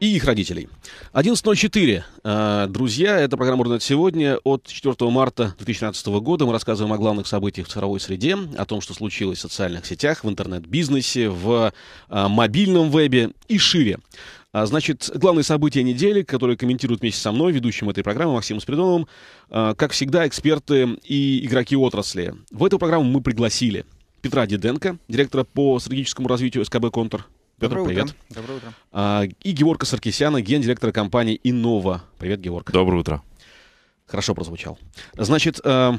и их родителей. 11.04. А, друзья, это программа Рунет сегодня» от 4 марта 2013 года. Мы рассказываем о главных событиях в цифровой среде, о том, что случилось в социальных сетях, в интернет-бизнесе, в а, мобильном вебе и шире. А, значит, главные события недели, которые комментируют вместе со мной, ведущим этой программы Максимом Спиридоновым, как всегда, эксперты и игроки отрасли. В эту программу мы пригласили Петра Диденко, директора по стратегическому развитию СКБ «Контур», Петр, Доброе привет. Утро. Доброе утро. А, и Георга Саркисяна, гендиректора компании «Иннова». Привет, Георг. Доброе утро. Хорошо прозвучал. Значит, э,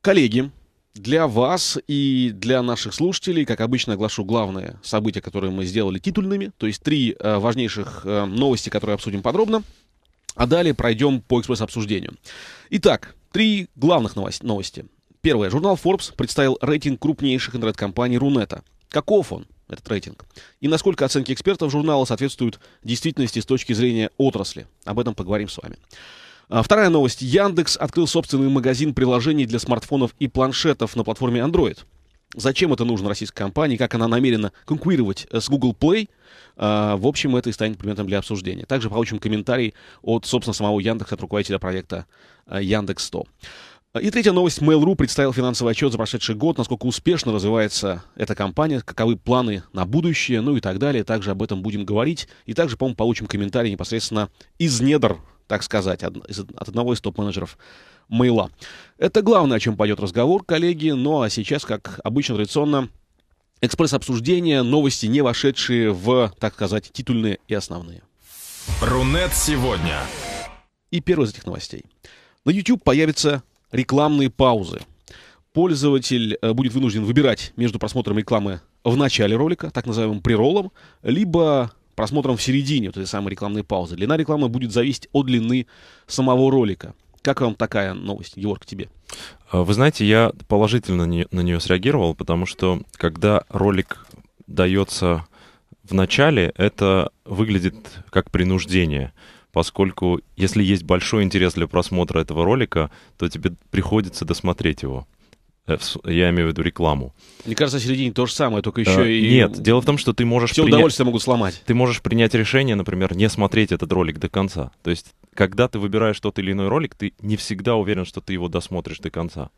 коллеги, для вас и для наших слушателей, как обычно, оглашу главное событие, которое мы сделали титульными, то есть три э, важнейших э, новости, которые обсудим подробно, а далее пройдем по экспресс-обсуждению. Итак, три главных новости. Первое. Журнал Forbes представил рейтинг крупнейших интернет-компаний Рунета. Каков он? этот рейтинг. И насколько оценки экспертов журнала соответствуют действительности с точки зрения отрасли. Об этом поговорим с вами. А, вторая новость. Яндекс открыл собственный магазин приложений для смартфонов и планшетов на платформе Android. Зачем это нужно российской компании, как она намерена конкурировать э, с Google Play, а, в общем, это и станет предметом для обсуждения. Также получим комментарий от, собственно, самого Яндекса, от руководителя проекта э, Яндекс 100. И третья новость. Mail.ru представил финансовый отчет за прошедший год, насколько успешно развивается эта компания, каковы планы на будущее, ну и так далее. Также об этом будем говорить. И также, по-моему, получим комментарий непосредственно из недр, так сказать, от, одного из топ-менеджеров Mail.ru. Это главное, о чем пойдет разговор, коллеги. Ну а сейчас, как обычно, традиционно, экспресс-обсуждение, новости, не вошедшие в, так сказать, титульные и основные. Рунет сегодня. И первый из этих новостей. На YouTube появится рекламные паузы. Пользователь э, будет вынужден выбирать между просмотром рекламы в начале ролика, так называемым приролом, либо просмотром в середине вот этой самой рекламной паузы. Длина рекламы будет зависеть от длины самого ролика. Как вам такая новость, Георг, тебе? А, вы знаете, я положительно на нее среагировал, потому что когда ролик дается в начале, это выглядит как принуждение поскольку если есть большой интерес для просмотра этого ролика, то тебе приходится досмотреть его. Э, я имею в виду рекламу. Мне кажется, в середине то же самое, только э, еще а, и... Нет, дело в том, что ты можешь... Все принять... удовольствие могут сломать. Ты можешь принять решение, например, не смотреть этот ролик до конца. То есть, когда ты выбираешь тот или иной ролик, ты не всегда уверен, что ты его досмотришь до конца.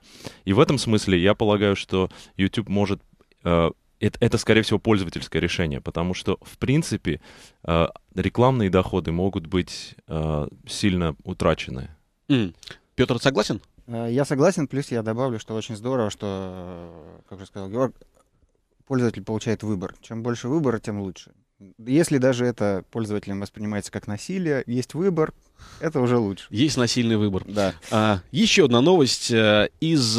И в этом смысле я полагаю, что YouTube может э, это, это, скорее всего, пользовательское решение, потому что, в принципе, э, рекламные доходы могут быть э, сильно утрачены. Mm. Петр, согласен? Э, я согласен, плюс я добавлю, что очень здорово, что, э, как же сказал Георг, пользователь получает выбор. Чем больше выбора, тем лучше. Если даже это пользователям воспринимается как насилие, есть выбор, это уже лучше. Есть насильный выбор. Да. А, еще одна новость э, из,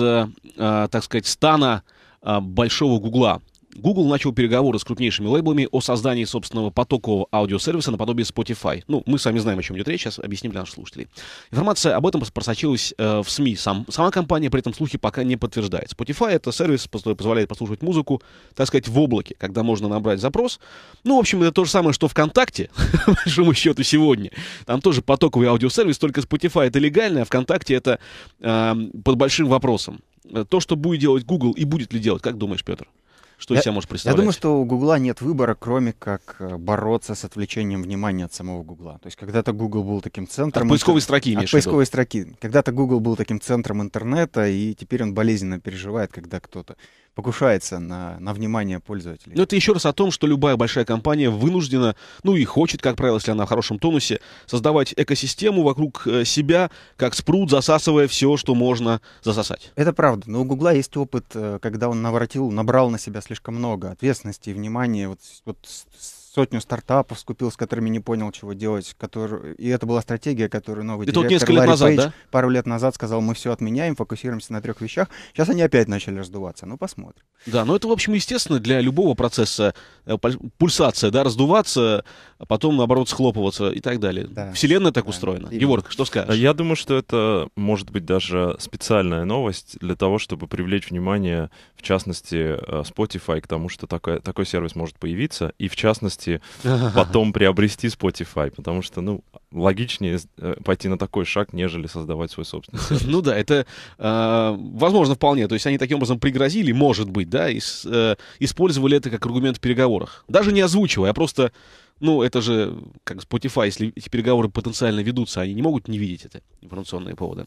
так сказать, стана большого Гугла. Google начал переговоры с крупнейшими лейблами о создании собственного потокового аудиосервиса наподобие Spotify. Ну, мы с вами знаем, о чем идет речь, сейчас объясним для наших слушателей. Информация об этом просочилась э, в СМИ. Сам, сама компания при этом слухи пока не подтверждает. Spotify — это сервис, который позволяет послушать музыку, так сказать, в облаке, когда можно набрать запрос. Ну, в общем, это то же самое, что ВКонтакте, по большому счету, сегодня. Там тоже потоковый аудиосервис, только Spotify — это легально, а ВКонтакте — это э, под большим вопросом. Э, то, что будет делать Google и будет ли делать, как думаешь, Петр? — что я, из себя может представлять? Я думаю, что у Гугла нет выбора, кроме как э, бороться с отвлечением внимания от самого Гугла. То есть когда-то Google был таким центром... От поисковой интер... строки, От поисковой строки. Когда-то Google был таким центром интернета, и теперь он болезненно переживает, когда кто-то покушается на, на внимание пользователей. Ну это еще раз о том, что любая большая компания вынуждена, ну и хочет, как правило, если она в хорошем тонусе, создавать экосистему вокруг э, себя, как спрут, засасывая все, что можно засосать. Это правда. Но у Гугла есть опыт, э, когда он наворотил, набрал на себя слишком много ответственности и внимания вот, вот с сотню стартапов скупил, с которыми не понял, чего делать. Который... И это была стратегия, которую новый и директор тут несколько Ларри назад, Пейдж да? пару лет назад сказал, мы все отменяем, фокусируемся на трех вещах. Сейчас они опять начали раздуваться. Ну, посмотрим. Да, ну это, в общем, естественно для любого процесса. Э, пульсация, да, раздуваться, а потом, наоборот, схлопываться и так далее. Да. Вселенная так да. устроена. Именно. Георг, что скажешь? Я думаю, что это может быть даже специальная новость для того, чтобы привлечь внимание, в частности, э, Spotify к тому, что такой, такой сервис может появиться. И, в частности, возможности потом приобрести Spotify, потому что, ну, логичнее э, пойти на такой шаг, нежели создавать свой собственный сервис. Ну да, это э, возможно вполне. То есть они таким образом пригрозили, может быть, да, и, э, использовали это как аргумент в переговорах. Даже не озвучивая, а просто, ну, это же как Spotify, если эти переговоры потенциально ведутся, они не могут не видеть это, информационные поводы.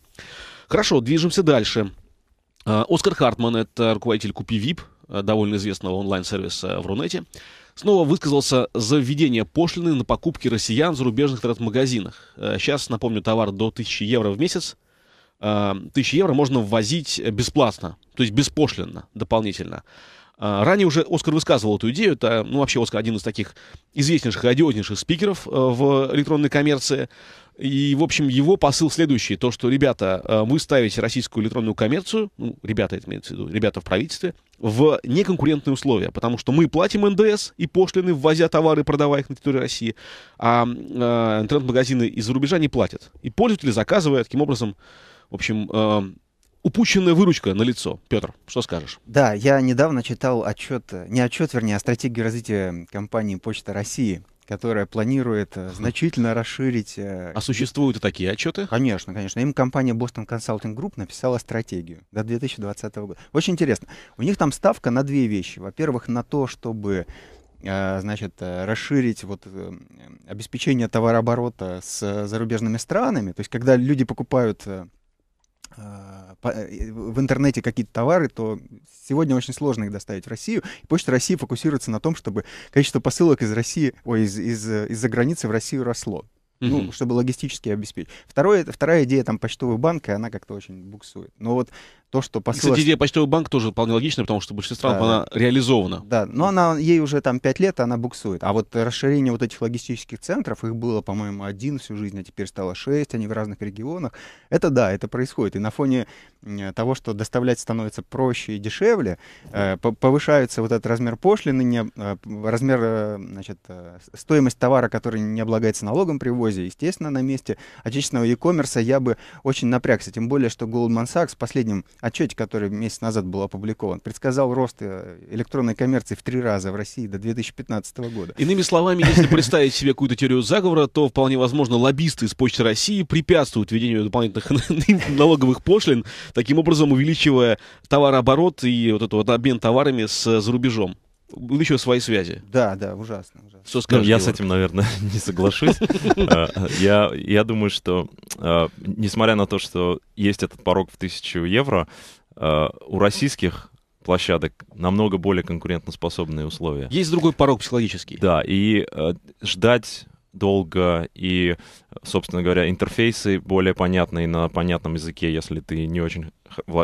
Хорошо, движемся дальше. А, Оскар Хартман — это руководитель Купи э, довольно известного онлайн-сервиса в Рунете снова высказался за введение пошлины на покупки россиян в зарубежных интернет-магазинах. Сейчас, э, напомню, товар до 1000 евро в месяц. 1000 э, евро можно ввозить бесплатно, то есть беспошлинно дополнительно. А, ранее уже Оскар высказывал эту идею. Это, ну, вообще, Оскар один из таких известнейших и одиознейших спикеров э, в электронной коммерции. И, в общем, его посыл следующий. То, что, ребята, э, вы ставите российскую электронную коммерцию, ну, ребята, это имеется в виду, ребята в правительстве, в неконкурентные условия, потому что мы платим НДС и пошлины, ввозя товары, продавая их на территории России, а, а интернет-магазины из-за рубежа не платят. И пользователи заказывают таким образом, в общем, упущенная выручка на лицо. Петр, что скажешь? Да, я недавно читал отчет, не отчет, вернее, а стратегию развития компании Почта России которая планирует э, хм. значительно расширить... Э, а существуют и такие отчеты? Конечно, конечно. Им компания Boston Consulting Group написала стратегию до 2020 года. Очень интересно. У них там ставка на две вещи. Во-первых, на то, чтобы э, значит, расширить вот обеспечение товарооборота с зарубежными странами. То есть, когда люди покупают а, э, в интернете какие-то товары, то сегодня очень сложно их доставить в Россию. И Почта России фокусируется на том, чтобы количество посылок из России, ой, из, из, э, из-за границы в Россию росло. Mm-hmm. Ну, чтобы логистически обеспечить. Второе, вторая идея там почтовой банка, она как-то очень буксует. Но вот то, что посылочная... Кстати, идея почтовый банк тоже вполне логичная, потому что большинство стран да, она реализована. Да, но она, ей уже там 5 лет, она буксует. А вот расширение вот этих логистических центров, их было, по-моему, один всю жизнь, а теперь стало 6, они в разных регионах. Это да, это происходит. И на фоне того, что доставлять становится проще и дешевле, э, повышается вот этот размер пошлины, э, размер, э, значит, стоимость товара, который не облагается налогом при ввозе, естественно, на месте отечественного e-commerce я бы очень напрягся. Тем более, что Goldman Sachs последним отчете, который месяц назад был опубликован, предсказал рост э, электронной коммерции в три раза в России до 2015 года. Иными словами, если представить себе какую-то теорию заговора, то вполне возможно лоббисты из Почты России препятствуют введению дополнительных налоговых пошлин, таким образом увеличивая товарооборот и вот этот вот обмен товарами с э, зарубежом еще свои связи. Да, да, ужасно. ужасно. Что ну, скажешь, ну, я с этим, наверное, не соглашусь. А, я, я думаю, что а, несмотря на то, что есть этот порог в тысячу евро, а, у российских площадок намного более конкурентоспособные условия. Есть другой порог психологический. Да, и ждать долго, и, собственно говоря, интерфейсы более понятные на понятном языке, если ты не очень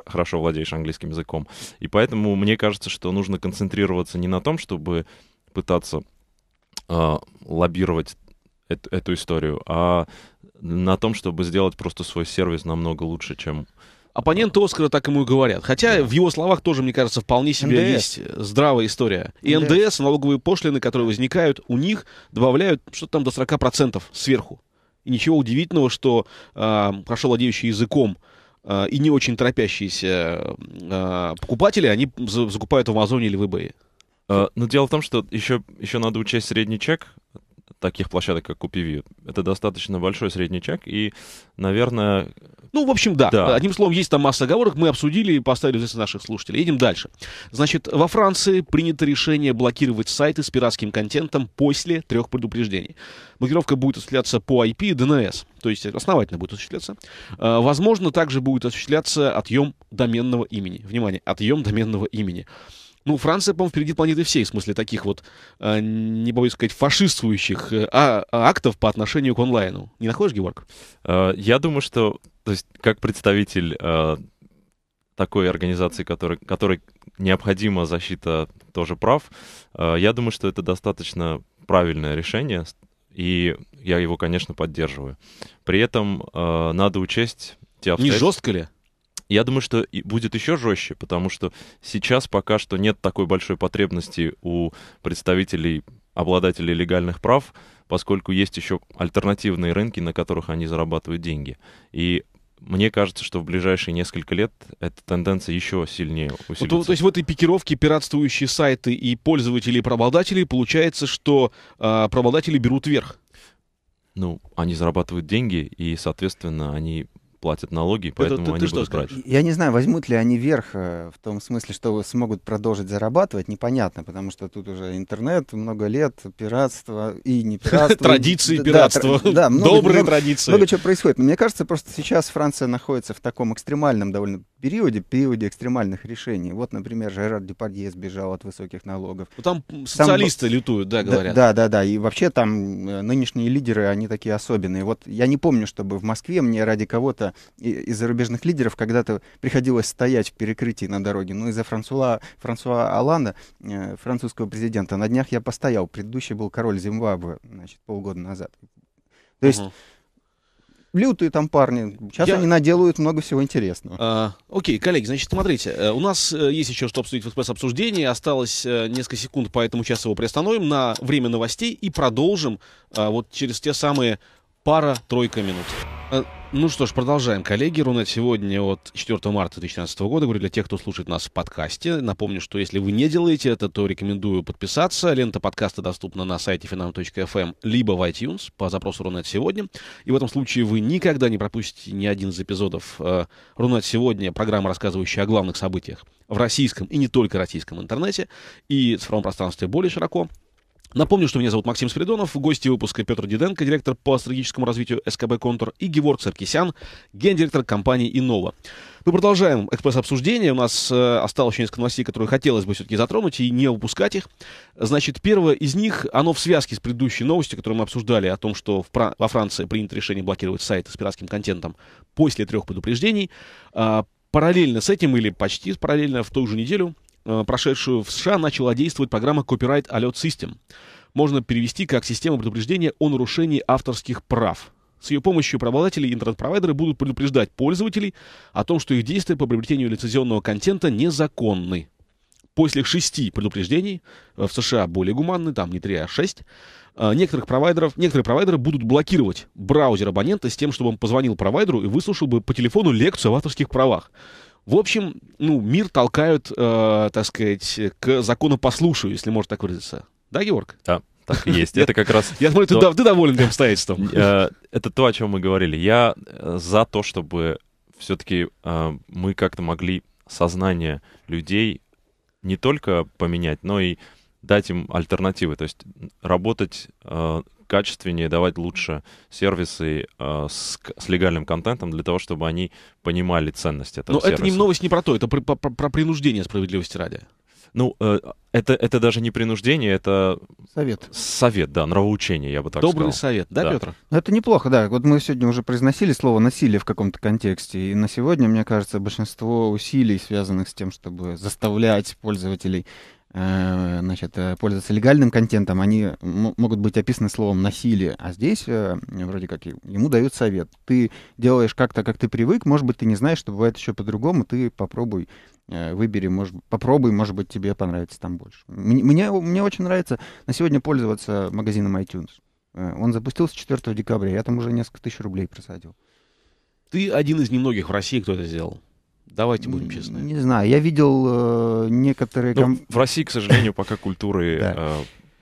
хорошо владеешь английским языком. И поэтому мне кажется, что нужно концентрироваться не на том, чтобы пытаться э, лоббировать эту, эту историю, а на том, чтобы сделать просто свой сервис намного лучше, чем э, Оппоненты Оскара так ему и говорят. Хотя да. в его словах тоже, мне кажется, вполне себе НДС. есть э, здравая история. И НДС. налоговые пошлины, которые возникают, у них добавляют что-то там до 40% сверху. И ничего удивительного, что э, хорошо владеющий языком Э, и не очень торопящиеся э, покупатели, они закупают в Амазоне или в eBay. Э, но дело в том, что еще, еще надо учесть средний чек таких площадок, как UPV. Это достаточно большой средний чек, и, наверное, ну, в общем, да. да. Одним словом, есть там масса оговорок. Мы обсудили и поставили здесь наших слушателей. Едем дальше. Значит, во Франции принято решение блокировать сайты с пиратским контентом после трех предупреждений. Блокировка будет осуществляться по IP и DNS. То есть основательно будет осуществляться. А, возможно, также будет осуществляться отъем доменного имени. Внимание, отъем доменного имени. Ну, Франция, по-моему, впереди планеты всей, в смысле таких вот, э, не боюсь сказать, фашистствующих э, а, а, актов по отношению к онлайну. Не находишь, Георг? Э, я думаю, что, то есть, как представитель такой организации, которой, которой необходима защита тоже прав, я думаю, что это достаточно правильное решение, и я его, конечно, поддерживаю. При этом надо учесть те обстоятельства... Не жестко ли? Я думаю, что будет еще жестче, потому что сейчас пока что нет такой большой потребности у представителей, обладателей легальных прав, поскольку есть еще альтернативные рынки, на которых они зарабатывают деньги. И мне кажется, что в ближайшие несколько лет эта тенденция еще сильнее усилится. То, то есть в этой пикировке пиратствующие сайты и пользователи и правообладатели, получается, что э, а, правообладатели берут верх? Ну, они зарабатывают деньги, и, соответственно, они платят налоги, поэтому это, ты, они ты будут что брать. Я не знаю, возьмут ли они верх э, в том смысле, что смогут продолжить зарабатывать, непонятно, потому что тут уже интернет, много лет, пиратство и не пиратство. Традиции пиратства, добрые традиции. Много чего происходит. Мне кажется, просто сейчас Франция находится в таком экстремальном довольно периоде, периоде экстремальных решений. Вот, например, Жерар Депардье сбежал от высоких налогов. Ну, там социалисты там... лютуют, да, говорят. Да, да, да. И вообще там э, нынешние лидеры, они такие особенные. Вот я не помню, чтобы в Москве мне ради кого-то много из зарубежных лидеров когда-то приходилось стоять в перекрытии на дороге. Ну, из-за Франсуа, Франсуа Оланда, э, французского президента, на днях я постоял. Предыдущий был король Зимбабве, значит, полгода назад. То есть... Угу лютые там парни. Сейчас Я... они наделают много всего интересного. А, окей, коллеги, значит, смотрите, э, у нас э, есть еще что обсудить в экспресс-обсуждении. Осталось несколько секунд, поэтому сейчас его приостановим на время новостей и продолжим а, вот через те самые пара-тройка минут. Ну что ж, продолжаем, коллеги. Рунет сегодня от 4 марта 2017 года. Говорю для тех, кто слушает нас в подкасте. Напомню, что если вы не делаете это, то рекомендую подписаться. Лента подкаста доступна на сайте finam.fm эм, либо в iTunes по запросу Рунет сегодня. И в этом случае вы никогда не пропустите ни один из эпизодов э, Рунет сегодня, программа, рассказывающая о главных событиях в российском и не только российском интернете и цифровом пространстве более широко. Напомню, что меня зовут Максим Спиридонов, гости выпуска Петр Диденко, директор по стратегическому развитию СКБ «Контур» и Геворг Саркисян, гендиректор компании «Инова». Мы продолжаем экспресс-обсуждение. У нас э, осталось еще несколько новостей, которые хотелось бы все-таки затронуть и не упускать их. Значит, первое из них, оно в связке с предыдущей новостью, которую мы обсуждали, о том, что в, во Франции принято решение блокировать сайты с пиратским контентом после трех предупреждений. Э, параллельно с этим, или почти параллельно в ту же неделю, Э, прошедшую в США, начала действовать программа Copyright Alert System. Можно перевести как система предупреждения о нарушении авторских прав. С ее помощью правообладатели и интернет-провайдеры будут предупреждать пользователей о том, что их действия по приобретению лицензионного контента незаконны. После шести предупреждений, э, в США более гуманны, там не три, а шесть, э, некоторых провайдеров, некоторые провайдеры будут блокировать браузер абонента с тем, чтобы он позвонил провайдеру и выслушал бы по телефону лекцию о авторских правах. В общем, ну, мир толкают, э, так сказать, к закону законопослушию, если можно так выразиться. Да, Георг? Да, так и есть. Это как раз... Я смотрю, ты, ты доволен тем обстоятельством. Э, это то, о чем мы говорили. Я э, за то, чтобы все-таки э, мы как-то могли сознание людей не только поменять, но и дать им альтернативы. То есть работать качественнее, давать лучше сервисы э, с, с легальным контентом для того, чтобы они понимали ценность этого Но сервиса. это не новость не про то, это про, про, про принуждение справедливости ради. Ну, э, это, это даже не принуждение, это... Совет. Совет, да, нравоучение, я бы так Добрый сказал. Добрый совет, да, да, Петр? Ну, это неплохо, да. Вот мы сегодня уже произносили слово «насилие» в каком-то контексте, и на сегодня, мне кажется, большинство усилий, связанных с тем, чтобы заставлять пользователей Э, значит, э, пользоваться легальным контентом, они могут быть описаны словом насилие, а здесь э, вроде как ему дают совет. Ты делаешь как-то, как ты привык, может быть, ты не знаешь, что бывает еще по-другому, ты попробуй, выбери, может, попробуй, может быть, тебе понравится там больше. Мне, мне, очень нравится на сегодня пользоваться магазином iTunes. Он запустился 4 декабря, я там уже несколько тысяч рублей просадил. Ты один из немногих в России, кто это сделал. Давайте будем честны. Не знаю, я видел э, некоторые... Ну, ком... в России, к сожалению, пока культуры... Э,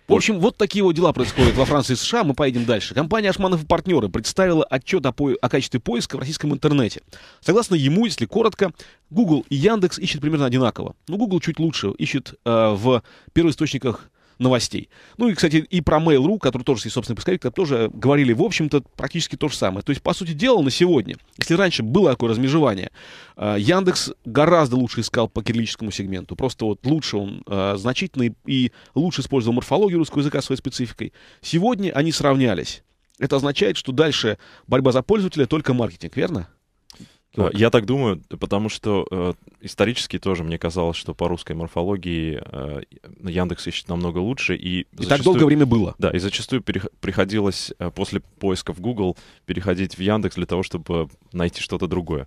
в общем, вот такие вот дела происходят во Франции и США. Мы поедем дальше. Компания «Ашманов и партнеры» представила отчет о, по... о качестве поиска в российском интернете. Согласно ему, если коротко, Google и Яндекс ищут примерно одинаково. Ну, Google чуть лучше ищет э, в первоисточниках источниках новостей. Ну и, кстати, и про Mail.ru, который тоже есть собственный поисковик, там тоже говорили, в общем-то, практически то же самое. То есть, по сути дела, на сегодня, если раньше было такое размежевание, э, Яндекс гораздо лучше искал по кириллическому сегменту. Просто вот лучше он э, значительно и лучше использовал морфологию русского языка своей спецификой. Сегодня они сравнялись. Это означает, что дальше борьба за пользователя только маркетинг, верно? Э, я так думаю, потому что э, исторически тоже мне казалось, что по русской морфологии э, Яндекс ищет намного лучше. И, и так долгое время было. Да, и зачастую пере, приходилось э, после поиска в Google переходить в Яндекс для того, чтобы найти что-то другое.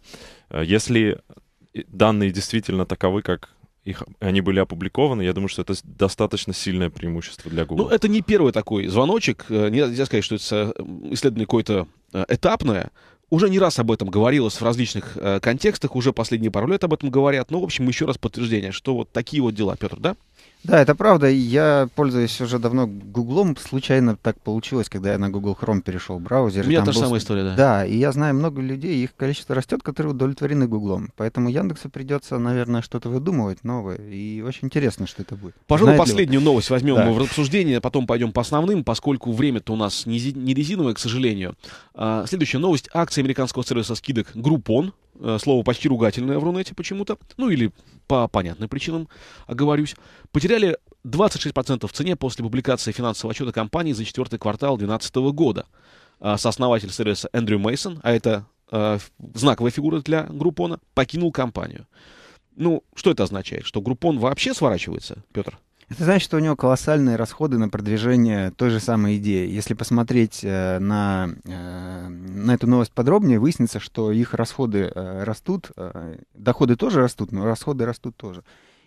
Э, если данные действительно таковы, как их, они были опубликованы, я думаю, что это достаточно сильное преимущество для Google. Ну, это не первый такой звоночек. Э, нельзя сказать, что это э, исследование какое-то этапное. Уже не раз об этом говорилось в различных э, контекстах, уже последние пару лет об этом говорят. но ну, в общем, еще раз подтверждение, что вот такие вот дела, Петр, да? Да, это правда. Я пользуюсь уже давно Гуглом. Случайно так получилось, когда я на Google Chrome перешел браузер. У меня та же был... самая история, да. Да, и я знаю много людей, их количество растет, которые удовлетворены Гуглом. Поэтому Яндексу придется, наверное, что-то выдумывать новое. И очень интересно, что это будет. Пожалуй, Знаете последнюю ли... новость возьмем да. в обсуждение, а потом пойдем по основным, поскольку время-то у нас не резиновое, к сожалению. А, следующая новость. Акции американского сервиса скидок Groupon Э, слово почти ругательное в Рунете почему-то, ну или по понятным причинам, оговорюсь, потеряли 26% в цене после публикации финансового отчета компании за четвертый квартал 2012 года. Э, Сооснователь сервиса Эндрю Мейсон, а это э, знаковая фигура для Группона, покинул компанию. Ну, что это означает? Что Группон вообще сворачивается, Петр? Это значит, что у него колоссальные расходы на продвижение той же самой идеи. Если посмотреть э, на, э, на эту новость подробнее, выяснится, что их расходы э, растут, доходы тоже растут, но расходы растут тоже.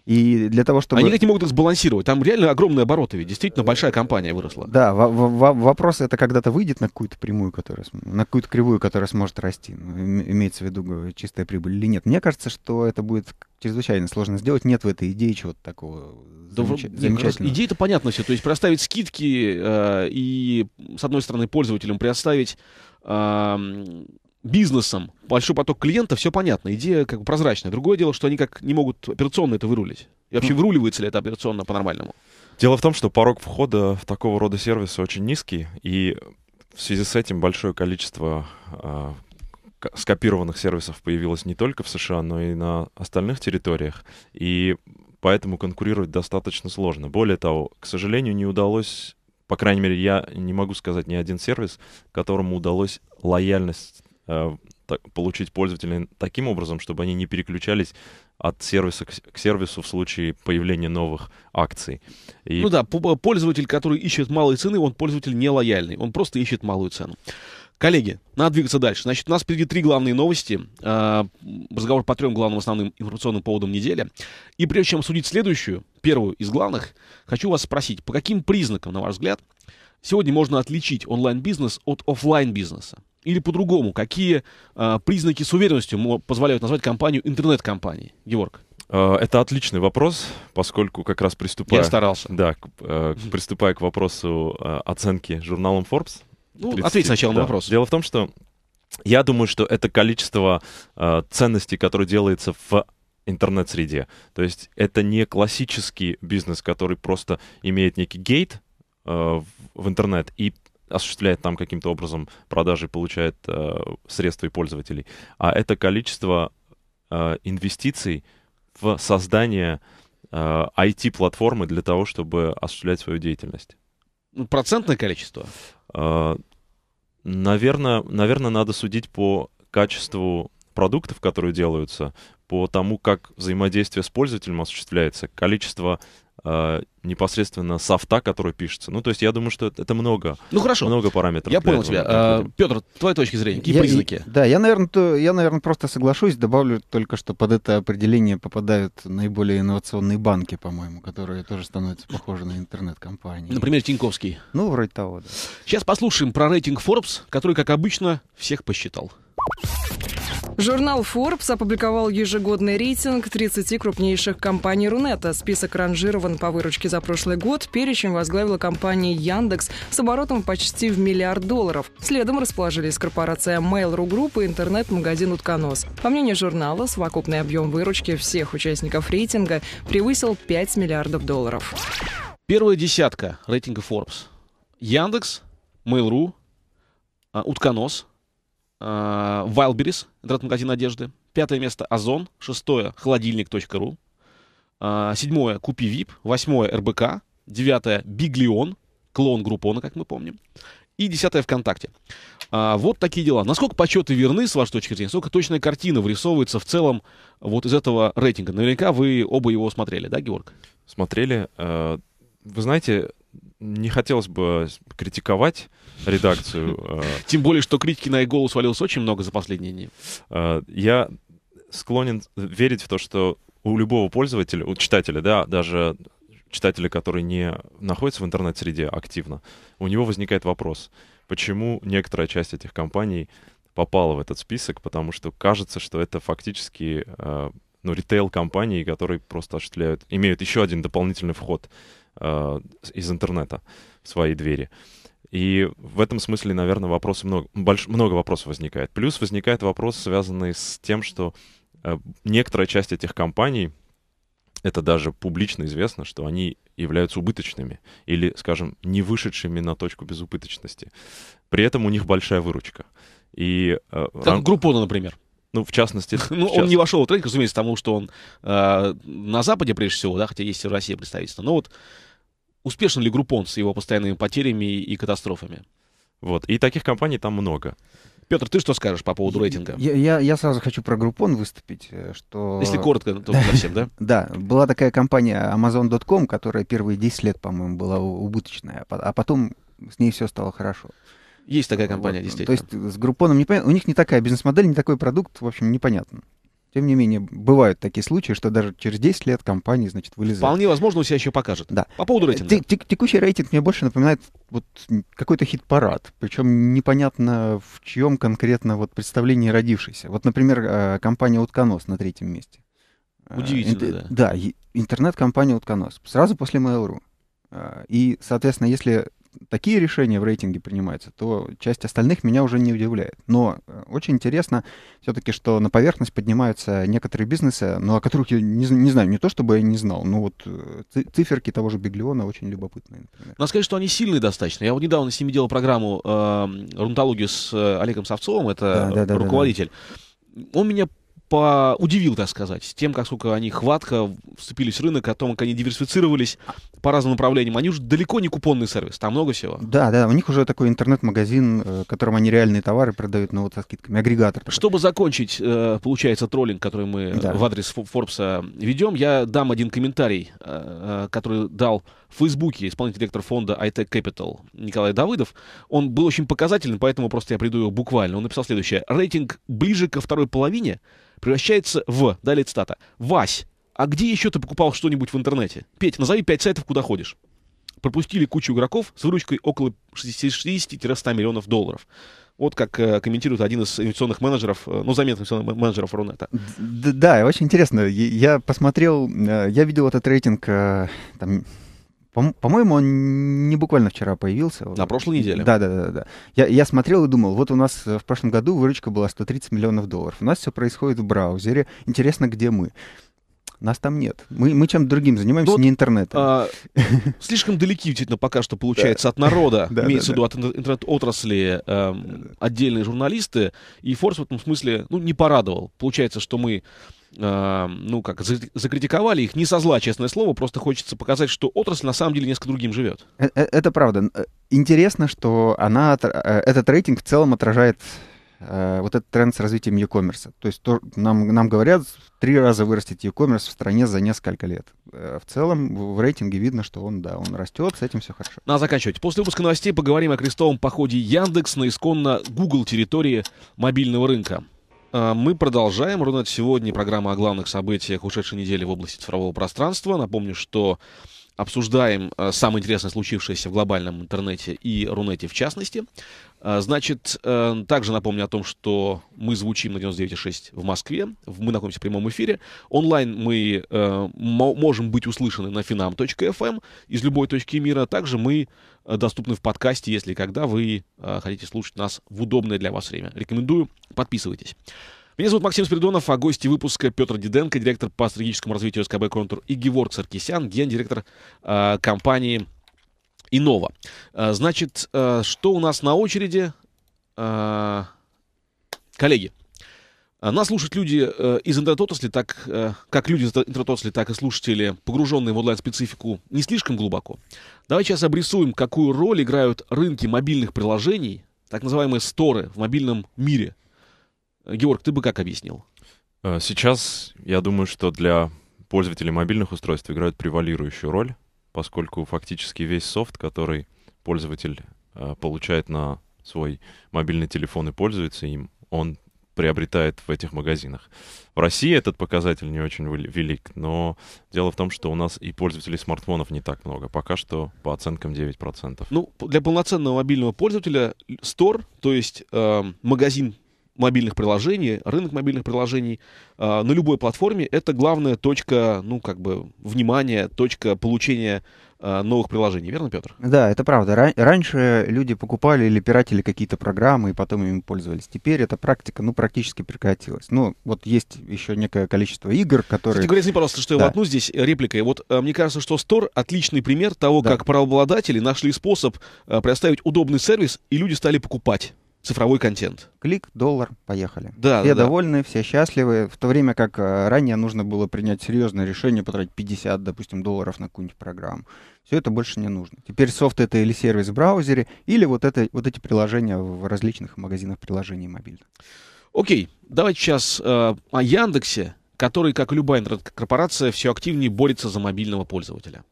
И для того, чтобы... Они как не могут их сбалансировать? Там реально огромные обороты, ведь действительно большая компания выросла. Да, вопрос это когда-то выйдет на какую-то прямую, которая, на какую-то кривую, которая сможет расти. Ну, имеется в виду чистая прибыль или нет. Мне кажется, что это будет чрезвычайно сложно сделать. Нет в этой идее чего-то такого да, замеч... замечательного. Идея-то понятно все. То есть проставить скидки э, и, с одной стороны, пользователям предоставить э, бизнесом, большой поток клиентов, все понятно, идея как бы прозрачная. Другое дело, что они как не могут операционно это вырулить. И вообще ну. выруливается ли это операционно по-нормальному? Дело в том, что порог входа в такого рода сервисы очень низкий, и в связи с этим большое количество э, скопированных сервисов появилось не только в США, но и на остальных территориях. И поэтому конкурировать достаточно сложно. Более того, к сожалению, не удалось, по крайней мере, я не могу сказать ни один сервис, которому удалось лояльность Э, получить пользователей таким образом, чтобы они не переключались от сервиса к, сервису в случае появления новых акций. И... Ну да, пользователь, который ищет малые цены, он пользователь не лояльный, он просто ищет малую цену. Коллеги, надо двигаться дальше. Значит, у нас впереди три главные новости. Э, разговор по трем главным основным информационным поводам недели. И прежде чем обсудить следующую, первую из главных, хочу вас спросить, по каким признакам, на ваш взгляд, сегодня можно отличить онлайн-бизнес от офлайн-бизнеса? Или по-другому, какие э, признаки с уверенностью позволяют назвать компанию интернет-компанией? Георг. А, это отличный вопрос, поскольку как раз приступая... Я старался. Да, э, приступая к вопросу а, оценки журналом Forbes. Ну, ответь сначала да. на вопрос. Дело в том, что я думаю, что это количество ценностей, которое делается в интернет-среде. То есть это не классический бизнес, который просто имеет некий гейт в интернет и осуществляет там каким-то образом продажи, получает э, средства и пользователей, а это количество э, инвестиций в создание э, IT-платформы для того, чтобы осуществлять свою деятельность. Ну, процентное количество? Э, наверное, наверное, надо судить по качеству продуктов, которые делаются, по тому, как взаимодействие с пользователем осуществляется, количество э, непосредственно софта, который пишется. Ну, то есть я думаю, что это, много, ну, хорошо. много параметров. Я понял тебя. А, Петр, твоей точки зрения, какие я, признаки? да, я, наверное, то, я, наверное, просто соглашусь, добавлю только, что под это определение попадают наиболее инновационные банки, по-моему, которые тоже становятся похожи на интернет-компании. Например, Тиньковский. Ну, вроде того, да. Сейчас послушаем про рейтинг Forbes, который, как обычно, всех посчитал. Журнал Forbes опубликовал ежегодный рейтинг 30 крупнейших компаний Рунета. Список ранжирован по выручке за прошлый год. Перечень возглавила компания Яндекс с оборотом почти в миллиард долларов. Следом расположились корпорация Mail.ru Group и интернет-магазин «Утконос». По мнению журнала, совокупный объем выручки всех участников рейтинга превысил 5 миллиардов долларов. Первая десятка рейтинга Forbes. Яндекс, Mail.ru, а, Утконос – Вайлберис, э, интернет-магазин одежды. Пятое место Озон. Шестое холодильник.ру. Э, седьмое Купи Вип. Восьмое РБК. Девятое Биглион. Клон Группона, как мы помним. И десятое ВКонтакте. А, вот такие дела. Насколько почеты верны, с вашей точки зрения, насколько точная картина вырисовывается в целом вот из этого рейтинга? Наверняка вы оба его смотрели, да, Георг? Смотрели. Вы знаете, не хотелось бы критиковать редакцию. Э, Тем более, что критики на Иголу свалилось очень много за последние дни. Э, я склонен верить в то, что у любого пользователя, у читателя, да, даже читателя, который не находится в интернет-среде активно, у него возникает вопрос, почему некоторая часть этих компаний попала в этот список, потому что кажется, что это фактически э, ну, ритейл-компании, которые просто осуществляют, имеют еще один дополнительный вход Э, из интернета в свои двери. И в этом смысле, наверное, вопросов много, больш, много вопросов возникает. Плюс возникает вопрос, связанный с тем, что э, некоторая часть этих компаний, это даже публично известно, что они являются убыточными или, скажем, не вышедшими на точку безубыточности. При этом у них большая выручка. И, э, как ран... например. Ну, в частности... Ну, он не вошел в тренд, разумеется, потому что он э, на Западе, прежде всего, да, хотя есть и в России представительство. Но вот успешен ли Группон с его постоянными потерями и катастрофами. Вот, и таких компаний там много. Петр, ты что скажешь по поводу рейтинга? Я, я, я сразу хочу про Группон выступить, э, что... Если коротко, то совсем, да? Да, была такая компания Amazon.com, которая первые 10 лет, по-моему, была убыточная, а, а потом с ней все стало хорошо. Есть такая компания, вот. действительно. То есть с Группоном непонятно. У них не такая бизнес-модель, не такой продукт, в общем, непонятно. Тем не менее, бывают такие случаи, что даже через 10 лет компания, значит, вылезает. Вполне возможно, у себя еще покажет. Да. По поводу э, рейтинга. Тек текущий рейтинг мне больше напоминает вот какой-то хит-парад. Причем непонятно, в чьем конкретно вот представлении родившийся. Вот, например, э, компания «Утконос» на третьем месте. Э, Удивительно, Ин- да. Да, интернет-компания «Утконос». Сразу после Mail.ru. И, соответственно, если такие решения в рейтинге принимаются, то часть остальных меня уже не удивляет. Но э, очень интересно все-таки, что на поверхность поднимаются некоторые бизнесы, но о которых я не, не знаю, не то чтобы я не знал, но вот э, циферки того же Биглиона очень любопытные. Например. Надо сказать, что они сильные достаточно. Я вот недавно с ними делал программу э, «Рунтологию» с э, Олегом Савцовым, это да, да, руководитель. Да, да. Он меня удивил, так сказать, тем, как сколько они хватко вступились в рынок, о том, как они диверсифицировались, по разным направлениям. Они уже далеко не купонный сервис, там много всего. Да, да, у них уже такой интернет-магазин, э, в они реальные товары продают, но ну, вот со скидками, агрегатор. Такой. Чтобы закончить, э, получается, троллинг, который мы э, да. в адрес Форбса ведем, я дам один комментарий, который дал в Фейсбуке исполнительный директор фонда iTech Capital Николай Давыдов. Он был очень показательным, поэтому просто я приду его буквально. Он написал следующее. Рейтинг ближе ко второй половине превращается в, далее цитата, «Вась, а где еще ты покупал что-нибудь в интернете? Петь, назови 5 сайтов, куда ходишь. Пропустили кучу игроков с выручкой около 60-100 миллионов долларов. Вот как э, комментирует один из инвестиционных менеджеров, э, ну, заметных инвестиционных менеджеров Рунета. Да, очень интересно. Я посмотрел, э, я видел этот рейтинг, э, там, по-моему, он не буквально вчера появился. На прошлой неделе. Да, да, да, да. Я, я смотрел и думал, вот у нас э, в прошлом году выручка была 130 миллионов долларов. У нас все происходит в браузере. Интересно, где мы? Нас там нет. Мы, мы чем-то другим занимаемся, Но, ну, не интернетом. А, слишком далеки, действительно, ну, пока что получается от народа, имеется в виду от интернет-отрасли эм, отдельные журналисты. И Форс в этом смысле ну, не порадовал. Получается, что мы эм, ну как, закритиковали их. Не со зла, честное слово, просто хочется показать, что отрасль на самом деле несколько другим живет. Э, э, это правда. Э, интересно, что она, этот рейтинг в целом отражает э, вот этот тренд с развитием e-commerce. То есть то, нам, нам говорят, в три раза вырастет e-commerce в стране за несколько лет. Э, в целом в, в рейтинге видно, что он, да, он растет, с этим все хорошо. Надо ну, заканчивать. После выпуска новостей поговорим о крестовом походе Яндекс на исконно Google территории мобильного рынка. Э, мы продолжаем. Рунет сегодня программа о главных событиях ушедшей недели в области цифрового пространства. Напомню, что обсуждаем э, самое интересное случившееся в глобальном интернете и Рунете в частности. А, значит, э, также напомню о том, что мы звучим на 99.6 в Москве, мы находимся в прямом эфире. Онлайн мы э, можем быть услышаны на finam.fm эм из любой точки мира. Также мы э, доступны в подкасте, если когда вы хотите слушать нас в удобное для вас время. Рекомендую, подписывайтесь. Меня зовут Максим Спиридонов, а гости выпуска Петр Диденко, директор по стратегическому развитию СКБ «Контур» и Геворг Саркисян, гендиректор э, компании иного. А, значит, а, что у нас на очереди? А, коллеги, нас слушают люди э, из интернет-отрасли, так, э, как люди из интернет-отрасли, так и слушатели, погруженные в онлайн-специфику, не слишком глубоко. Давайте сейчас обрисуем, какую роль играют рынки мобильных приложений, так называемые сторы в мобильном мире. Георг, ты бы как объяснил? Э, сейчас, я думаю, что для пользователей мобильных устройств играют превалирующую роль поскольку фактически весь софт, который пользователь э, получает на свой мобильный телефон и пользуется им, он приобретает в этих магазинах. В России этот показатель не очень велик, но дело в том, что у нас и пользователей смартфонов не так много. Пока что по оценкам 9%. Ну, для полноценного мобильного пользователя Store, э, то есть э, магазин мобильных приложений, рынок мобильных приложений э, на любой платформе это главная точка, ну, как бы, внимания, точка получения э, новых приложений. Верно, Петр? Да, это правда. Ран- раньше люди покупали или пиратили какие-то программы и потом ими пользовались. Теперь эта практика, ну, практически прекратилась. Ну, вот есть еще некое количество игр, которые... Кстати, говорите, пожалуйста, что да. я воткну здесь э, репликой. Вот э, мне кажется, что Store отличный пример того, да. как правообладатели нашли способ э, предоставить удобный сервис, и люди стали покупать цифровой контент. Клик, доллар, поехали. Да, все да. довольны, все счастливы. В то время как э, ранее нужно было принять серьезное решение, потратить 50, допустим, долларов на какую-нибудь программу. Все это больше не нужно. Теперь софт это или сервис в браузере, или вот, это, вот эти приложения в различных магазинах приложений мобильных. Окей, давайте сейчас э, о Яндексе, который, как и любая интернет-корпорация, все активнее борется за мобильного пользователя.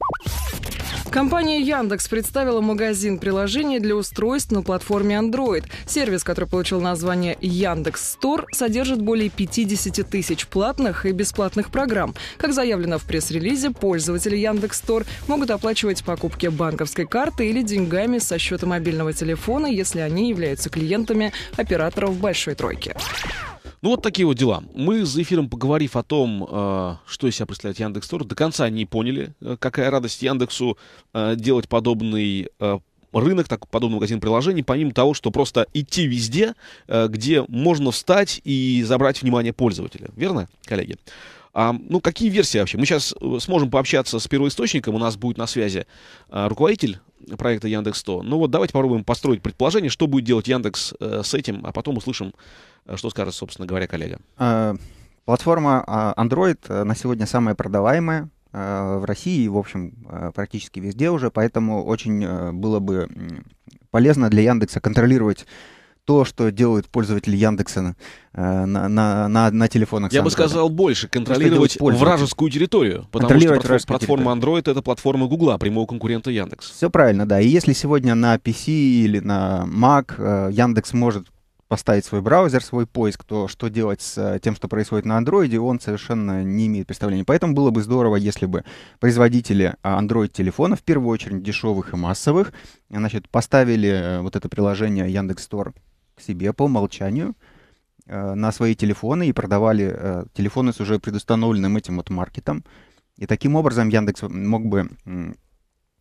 Компания Яндекс представила магазин приложений для устройств на платформе Android. Сервис, который получил название Яндекс Стор, содержит более 50 тысяч платных и бесплатных программ. Как заявлено в пресс-релизе, пользователи Яндекс Стор могут оплачивать покупки банковской карты или деньгами со счета мобильного телефона, если они являются клиентами операторов «Большой тройки». Ну вот такие вот дела. Мы за эфиром, поговорив о том, э, что из себя представляет Яндекс.Тор, до конца не поняли, э, какая радость Яндексу э, делать подобный э, рынок, так, подобный магазин приложений, помимо того, что просто идти везде, э, где можно встать и забрать внимание пользователя. Верно, коллеги? А, ну, какие версии вообще? Мы сейчас э, сможем пообщаться с первоисточником, у нас будет на связи а, руководитель проекта Яндекс 100. Ну вот давайте попробуем построить предположение, что будет делать Яндекс э, с этим, а потом услышим, э, что скажет, собственно говоря, коллега. А, платформа а, Android э, на сегодня самая продаваемая в России и, в общем, практически везде уже, поэтому очень было бы полезно для Яндекса контролировать то, что делают пользователи Яндекса э, на, на, на, на телефонах. Я бы сказал больше, контролировать вражескую территорию, потому контролировать что платформ, платформа Android — это платформа Гугла, прямого конкурента Яндекс. Все правильно, да. И если сегодня на PC или на Mac э, Яндекс может поставить свой браузер, свой поиск, то что делать с э, тем, что происходит на андроиде, он совершенно не имеет представления. Поэтому было бы здорово, если бы производители Андроид телефонов в первую очередь дешевых и массовых, значит, поставили вот это приложение Яндекс к себе по умолчанию э, на свои телефоны и продавали э, телефоны с уже предустановленным этим вот маркетом. И таким образом Яндекс мог бы э,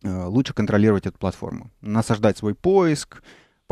лучше контролировать эту платформу, насаждать свой поиск,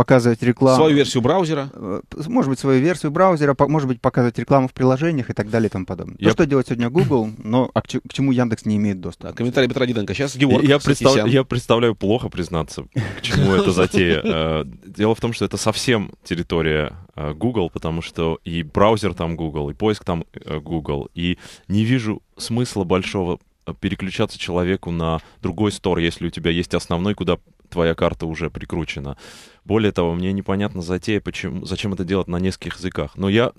показывать рекламу. Свою версию браузера? Э, может быть, свою версию браузера, может быть, показывать рекламу в приложениях и так далее и тому подобное. Я... То, ну, что делать сегодня Google, но а к, чему Яндекс не имеет доступа. Да, комментарий Петра Диденко. Сейчас Георг я, представ... я представляю плохо, признаться, к чему это затея. Э, дело в том, что это совсем территория э, Google, потому что и браузер там Google, и поиск там Google, и не вижу смысла большого переключаться человеку на другой стор, если у тебя есть основной, куда твоя карта уже прикручена. Более того, мне непонятна затея, почему, зачем это делать на нескольких языках. Но я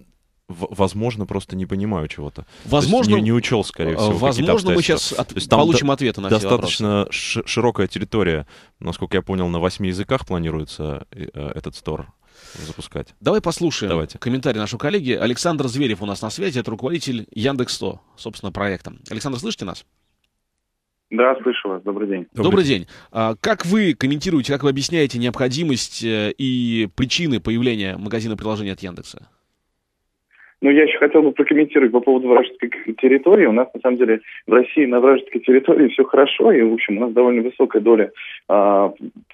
возможно, просто не понимаю чего-то. Возможно, есть, не, не учел, скорее э, всего. Возможно, мы сейчас от... есть, получим ответы на достаточно все широкая территория. Насколько я понял, на восьми языках планируется э, этот стор запускать. Давай послушаем Давайте. комментарий нашего коллеги. Александр Зверев у нас на связи, это руководитель Яндекс.100, собственно, проекта. Александр, слышите нас? Да, слышу вас. Добрый день. Добрый день. А как вы комментируете, как вы объясняете необходимость э, и причины появления магазина приложений от Яндекса? Ну, я еще хотел бы прокомментировать по поводу вражеской территории. У нас, на самом деле, в России на вражеской территории все хорошо, и, в общем, у нас довольно высокая доля а,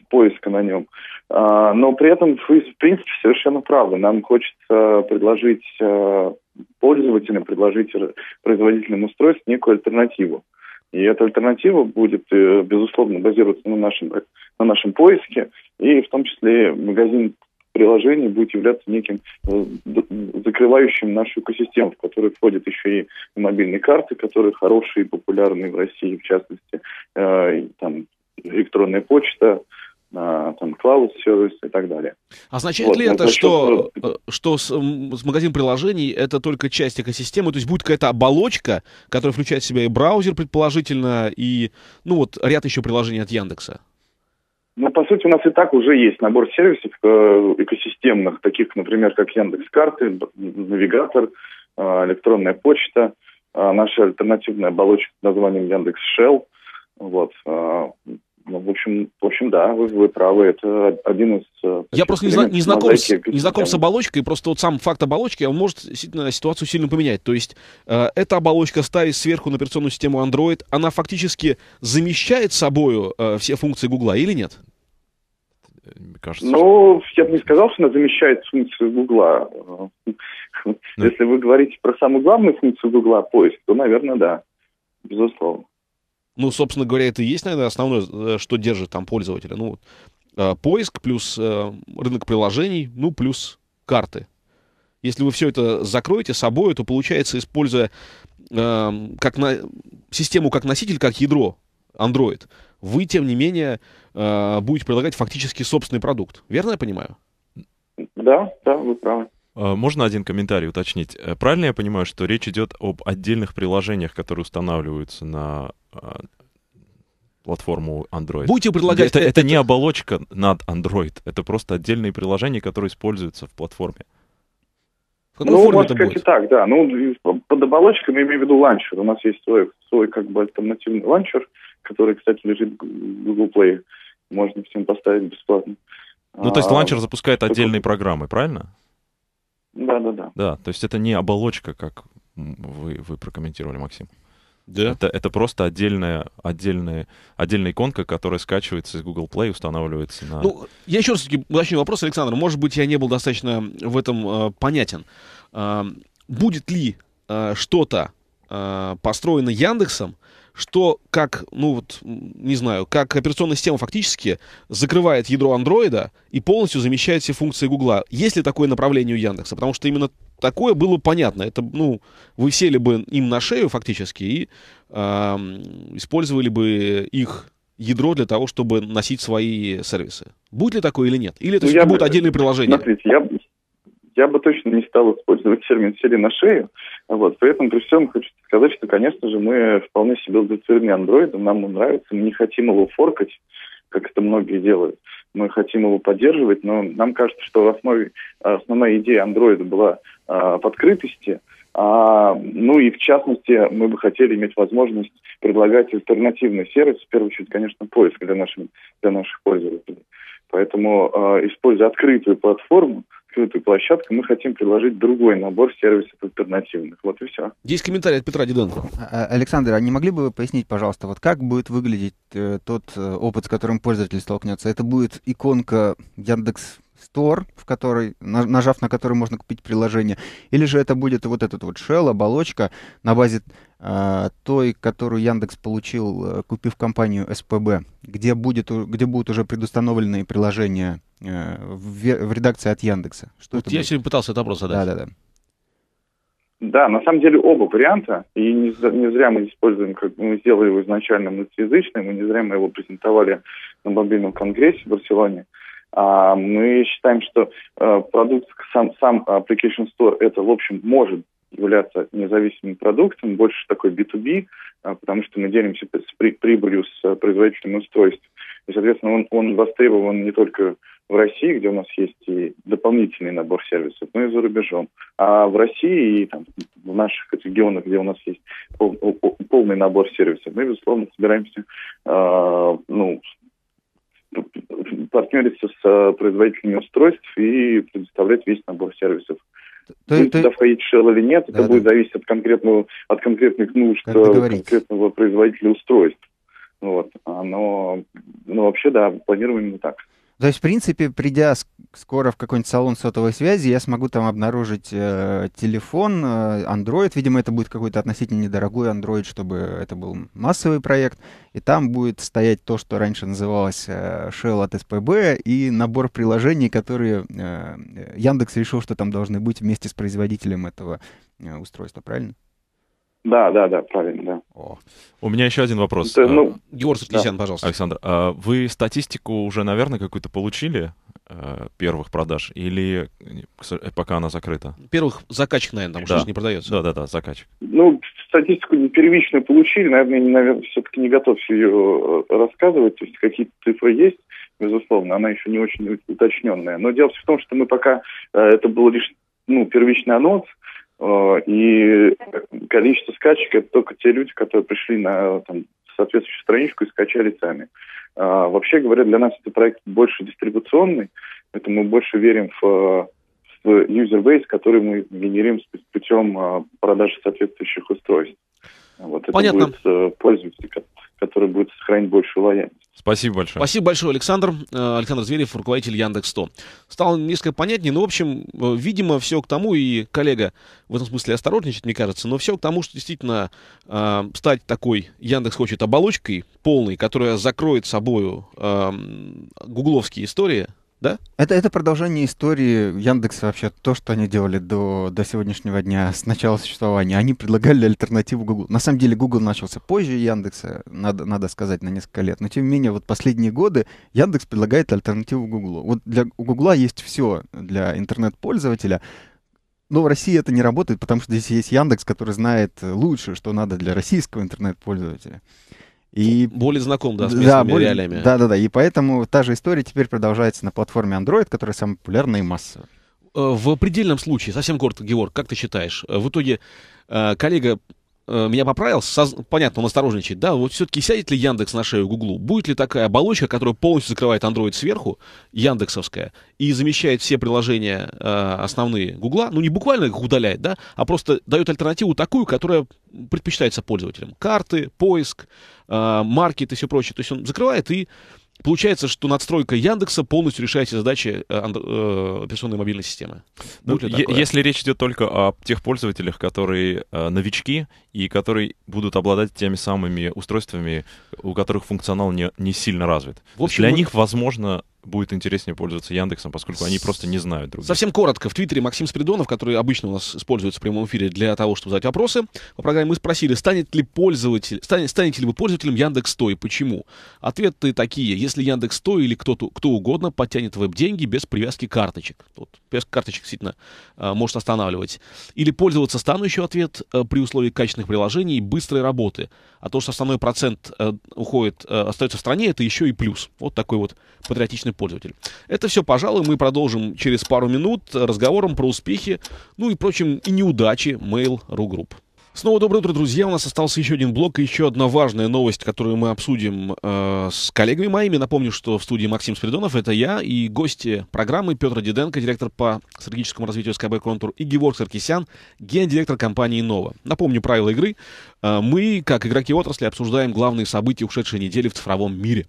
поиска на нем. А, но при этом вы, в принципе, совершенно правы. Нам хочется предложить а, пользователям, предложить производителям устройств некую альтернативу. И эта альтернатива будет, э, безусловно, базироваться на нашем, на нашем поиске, и в том числе магазин приложений будет являться неким э, закрывающим нашу экосистему, в которую входят еще и мобильные карты, которые хорошие и популярные в России, в частности, э, там, электронная почта, там cloud сервис и так далее. Означает а вот, ли ну, это, что, э, что с, с магазин приложений это только часть экосистемы, то есть будет какая-то оболочка, которая включает в себя и браузер, предположительно, и ну вот ряд еще приложений от Яндекса? Ну, по сути, у нас и так уже есть набор сервисов э, экосистемных, таких, например, как Яндекс карты, навигатор, э, электронная почта, наша альтернативная оболочка с названием Яндекс Яндекс.Шелл. Вот, ну, в общем, в общем, да, вы, вы правы, это один из... Э, я просто не, зна- не, знаком с, не знаком с оболочкой, просто вот сам факт оболочки, он может действительно ситуацию сильно поменять. То есть э, эта оболочка ставит сверху на операционную систему Android, она фактически замещает собою э, все функции Гугла или нет? кажется. Ну, что... я бы не сказал, что она замещает функцию Гугла. Если вы говорите про самую главную функцию Гугла, поиск, то, наверное, да, безусловно. Ну, собственно говоря, это и есть, наверное, основное, э, что держит там пользователя. Ну, вот, э, поиск плюс э, рынок приложений, ну, плюс карты. Если вы все это закроете собой, то получается, используя как на, систему как носитель, как ядро Android, вы, тем не менее, будете предлагать фактически собственный продукт. Верно я понимаю? Да, да, вы правы. Э, можно один комментарий уточнить? Э, правильно я понимаю, что речь идет об отдельных приложениях, которые устанавливаются на э, платформу Android. Будете предлагать... Это, это, это не оболочка над Android, это просто отдельные приложения, которые используются в платформе. В ну, форме можно сказать будет? и так, да. Ну, под оболочкой мы имеем в виду ланчер. У нас есть свой, свой как бы альтернативный ланчер, который, кстати, лежит в Google Play. Можно всем поставить бесплатно. Ну, то есть а, ланчер запускает отдельные программы, правильно? Да, да, да. Да, то есть это не оболочка, как вы, вы прокомментировали, Максим. Да. Это, это просто отдельная, отдельная, отдельная иконка, которая скачивается из Google Play, устанавливается на... Ну, я еще раз таки уточню вопрос, Александр. Может быть, я не был достаточно в этом э, понятен. Э, будет ли э, что-то э, построено Яндексом, э, что как, ну вот, не знаю, как операционная система фактически закрывает ядро андроида и полностью замещает все функции Гугла. Есть ли такое направление у Яндекса? Потому что именно такое было понятно. Это, ну, вы сели бы им на шею фактически и э, использовали бы их ядро для того, чтобы носить свои сервисы. Будет ли такое или нет? Или это ну, будет бы, отдельные приложения? Смотрите, я, я бы точно не стал использовать термин «сели на шею». Вот. При этом, при всем, хочу сказать, что, конечно же, мы вполне себе удовлетворены андроидом, нам он нравится, мы не хотим его форкать, как это многие делают. Мы хотим его поддерживать, но нам кажется, что в основе, основная идея андроида была а, в открытости, а, ну и в частности, мы бы хотели иметь возможность предлагать альтернативный сервис, в первую очередь, конечно, поиск для, нашим, для наших пользователей. Поэтому, э, используя открытую платформу, открытую площадку, мы хотим предложить другой набор сервисов альтернативных. Вот и все. Есть комментарий от Петра Диденко. А, а, Александр, а не могли бы вы пояснить, пожалуйста, вот как будет выглядеть э, тот э, опыт, с которым пользователь столкнется? Это будет иконка Яндекс Store, в который, нажав на который можно купить приложение, или же это будет вот этот вот Shell, оболочка на базе э, той, которую Яндекс получил, э, купив компанию СПБ, где, будет, где будут уже предустановленные приложения э, в, в редакции от Яндекса. Что вот я будет? сегодня пытался этот вопрос задать. Да, да, да. Да, на самом деле оба варианта, и не, не зря мы используем, как мы сделали его изначально мультиязычным, и не зря мы его презентовали на мобильном конгрессе в Барселоне. А, мы считаем, что э, продукт сам, сам Application Store это, в общем, может являться независимым продуктом, больше такой B2B, а, потому что мы делимся с прибылью с э, производителем устройств. И, соответственно, он, он востребован не только в России, где у нас есть и дополнительный набор сервисов, но и за рубежом. А в России и там, в наших регионах, где у нас есть пол, полный набор сервисов, мы, безусловно, собираемся э, ну, партнериться с э, производителями устройств и предоставлять весь набор сервисов. То, Будем ну, то... сюда входить Shell или нет, да, это да. будет зависеть от, конкретного, от конкретных нужд э, конкретного производителя устройств. Вот. А, но, но ну, вообще, да, планируем именно так. То есть, в принципе, придя скоро в какой-нибудь салон сотовой связи, я смогу там обнаружить э, телефон, э, Android. Видимо, это будет какой-то относительно недорогой Android, чтобы это был массовый проект. И там будет стоять то, что раньше называлось э, Shell от SPB, и набор приложений, которые э, Яндекс решил, что там должны быть вместе с производителем этого э, устройства, правильно? Да, да, да, правильно, о. У меня еще один вопрос. Да, ну, а, Георг Саркисян, да. пожалуйста. Александр, а вы статистику уже, наверное, какую-то получили э, первых продаж? Или э, пока она закрыта? Первых закачек, наверное, потому да. что не продается. Да-да-да, закачек. Ну, статистику не первичную получили, наверное, наверное все-таки не готов ее э, рассказывать. То есть какие-то цифры есть, безусловно, она еще не очень уточненная. Но дело в том, что мы пока, это был лишь ну, первичный анонс, Э, и количество скачек – это только те люди, которые пришли на там, соответствующую страничку и скачали сами. А, вообще говоря, для нас это проект больше дистрибуционный, поэтому мы больше верим в, в user base, который мы генерим путем э, продажи соответствующих устройств. Вот это Понятно. будет э, пользователь, который будет сохранить большую лояльность. Спасибо большое. Спасибо большое, Александр. Э, Александр Зверев, руководитель Яндекс.100. 100. Стало несколько понятнее, но, в общем, э, видимо, все к тому, и коллега в этом смысле осторожничает, мне кажется, но все к тому, что действительно э, стать такой Яндекс хочет оболочкой полной, которая закроет собою э, гугловские истории, да? Это, это продолжение истории Яндекса вообще, то, что они делали до, до сегодняшнего дня, с начала существования. Они предлагали альтернативу Google. На самом деле Google начался позже Яндекса, надо, надо сказать, на несколько лет. Но тем не менее, вот последние годы Яндекс предлагает альтернативу Google. Вот для, у Google есть все для интернет-пользователя, но в России это не работает, потому что здесь есть Яндекс, который знает лучше, что надо для российского интернет-пользователя. И... Более знаком, да, с местными да, более... реалиями. Да-да-да, и поэтому та же история теперь продолжается на платформе Android, которая самая популярная и массовая. Э, в предельном случае, совсем коротко, Георг, как ты считаешь, э, в итоге э, коллега Э, меня поправил, соз... понятно, он осторожничает, да, вот все-таки сядет ли Яндекс на шею Гуглу? Будет ли такая оболочка, которая полностью закрывает Android сверху, яндексовская, и замещает все приложения э, основные Гугла, ну не буквально их удаляет, да, а просто дает альтернативу такую, которая предпочитается пользователям. Карты, поиск, э, маркет и все прочее. То есть он закрывает и Получается, что надстройка Яндекса полностью решает все задачи э, э, операционной мобильной системы. Ну, если речь идет только о тех пользователях, которые э, новички и которые будут обладать теми самыми устройствами, у которых функционал не, не сильно развит. В общем, для мы... них, возможно, будет интереснее пользоваться Яндексом, поскольку они просто не знают друг друга. Совсем коротко. В Твиттере Максим Спиридонов, который обычно у нас используется в прямом эфире для того, чтобы задать вопросы по программе, мы спросили, станет ли пользователь, станет, станете ли вы пользователем Яндекс.То и почему? Ответы такие. Если Яндекс.То или кто-то, кто угодно подтянет веб-деньги без привязки карточек. Вот, привязка карточек действительно а, может останавливать. Или пользоваться стану еще ответ а, при условии качественных приложений и быстрой работы. А то, что основной процент а, уходит, а, остается в стране, это еще и плюс. Вот такой вот патриотичный конечный пользователь. Это все, пожалуй, мы продолжим через пару минут разговором про успехи, ну и, прочим, и неудачи Mail.ru Group. Снова доброе утро, друзья. У нас остался еще один блок и еще одна важная новость, которую мы обсудим э, с коллегами моими. Напомню, что в студии Максим Спиридонов, это я, и гости программы Петр Диденко, директор по стратегическому развитию СКБ «Контур», и Геворг Саркисян, гендиректор компании «Нова». Напомню правила игры. Э, мы, как игроки отрасли, обсуждаем главные события ушедшей недели в цифровом мире.